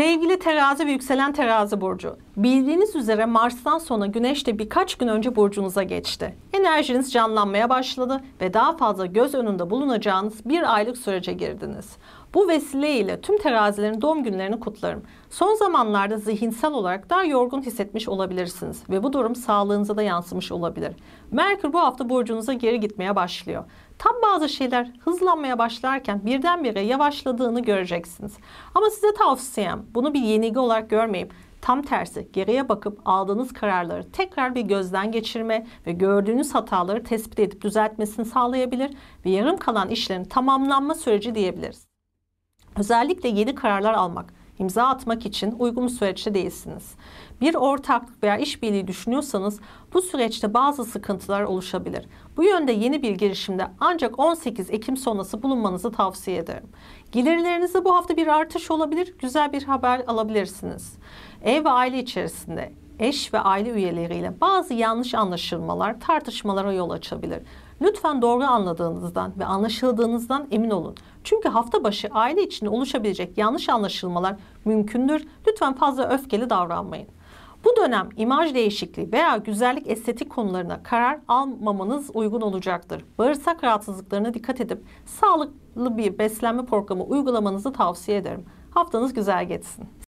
Sevgili terazi ve yükselen terazi burcu. Bildiğiniz üzere Mars'tan sonra Güneş de birkaç gün önce burcunuza geçti. Enerjiniz canlanmaya başladı ve daha fazla göz önünde bulunacağınız bir aylık sürece girdiniz. Bu vesileyle tüm terazilerin doğum günlerini kutlarım. Son zamanlarda zihinsel olarak daha yorgun hissetmiş olabilirsiniz ve bu durum sağlığınıza da yansımış olabilir. Merkür bu hafta burcunuza geri gitmeye başlıyor. Tam bazı şeyler hızlanmaya başlarken birdenbire yavaşladığını göreceksiniz. Ama size tavsiyem bunu bir yenilgi olarak görmeyip tam tersi geriye bakıp aldığınız kararları tekrar bir gözden geçirme ve gördüğünüz hataları tespit edip düzeltmesini sağlayabilir ve yarım kalan işlerin tamamlanma süreci diyebiliriz. Özellikle yeni kararlar almak, imza atmak için uygun süreçte değilsiniz. Bir ortaklık veya işbirliği düşünüyorsanız bu süreçte bazı sıkıntılar oluşabilir. Bu yönde yeni bir girişimde ancak 18 Ekim sonrası bulunmanızı tavsiye ederim. Gelirlerinizde bu hafta bir artış olabilir, güzel bir haber alabilirsiniz. Ev ve aile içerisinde eş ve aile üyeleriyle bazı yanlış anlaşılmalar, tartışmalara yol açabilir. Lütfen doğru anladığınızdan ve anlaşıldığınızdan emin olun. Çünkü hafta başı aile içinde oluşabilecek yanlış anlaşılmalar mümkündür. Lütfen fazla öfkeli davranmayın. Bu dönem imaj değişikliği veya güzellik estetik konularına karar almamanız uygun olacaktır. Bağırsak rahatsızlıklarına dikkat edip sağlıklı bir beslenme programı uygulamanızı tavsiye ederim. Haftanız güzel geçsin.